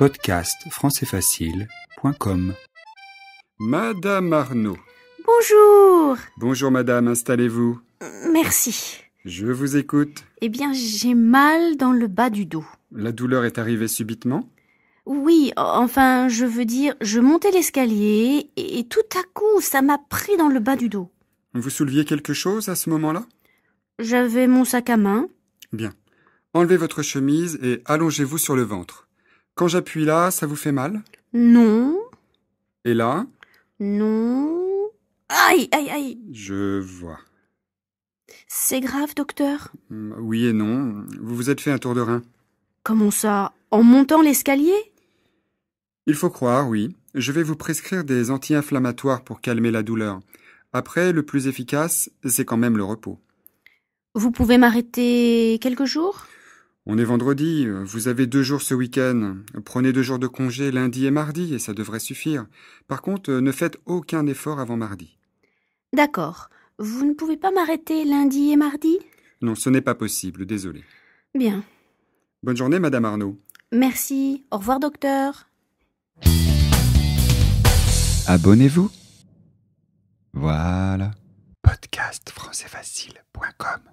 podcastfrancaisfacile.com Madame Arnaud. Bonjour. Bonjour madame, installez-vous. Merci. Je vous écoute. Eh bien, j'ai mal dans le bas du dos. La douleur est arrivée subitement Oui, enfin, je veux dire, je montais l'escalier et, tout à coup, ça m'a pris dans le bas du dos. Vous souleviez quelque chose à ce moment-là J'avais mon sac à main. Bien. Enlevez votre chemise et allongez-vous sur le ventre. Quand j'appuie là, ça vous fait mal Non. Et là Non. Aïe, aïe, aïe. Je vois. C'est grave, docteur mm, Oui et non. Vous vous êtes fait un tour de rein. Comment ça En montant l'escalier Il faut croire, oui. Je vais vous prescrire des anti-inflammatoires pour calmer la douleur. Après, le plus efficace, c'est quand même le repos. Vous pouvez m'arrêter quelques jours on est vendredi, vous avez deux jours ce week-end. Prenez deux jours de congé lundi et mardi, et ça devrait suffire. Par contre, ne faites aucun effort avant mardi. D'accord. Vous ne pouvez pas m'arrêter lundi et mardi Non, ce n'est pas possible, désolé. Bien. Bonne journée, Madame Arnaud. Merci. Au revoir, docteur. Abonnez-vous. Voilà. Podcastfrançaisfacile.com